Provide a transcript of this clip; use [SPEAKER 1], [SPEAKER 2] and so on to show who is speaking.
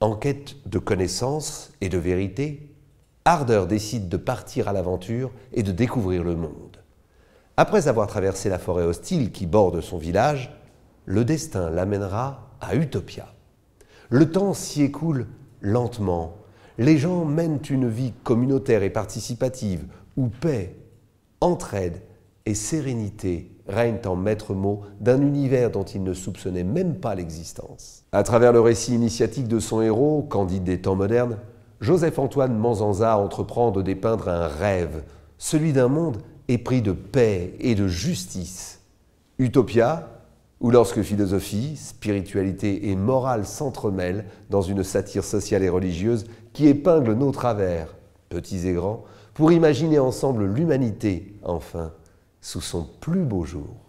[SPEAKER 1] En quête de connaissances et de vérité, Ardeur décide de partir à l'aventure et de découvrir le monde. Après avoir traversé la forêt hostile qui borde son village, le destin l'amènera à Utopia. Le temps s'y écoule lentement. Les gens mènent une vie communautaire et participative où paix, entraide et sérénité règne en maître mot d'un univers dont il ne soupçonnait même pas l'existence. À travers le récit initiatique de son héros, Candide des temps modernes, Joseph-Antoine Manzanza entreprend de dépeindre un rêve, celui d'un monde épris de paix et de justice. Utopia, ou lorsque philosophie, spiritualité et morale s'entremêlent dans une satire sociale et religieuse qui épingle nos travers, petits et grands, pour imaginer ensemble l'humanité, enfin sous son plus beau jour.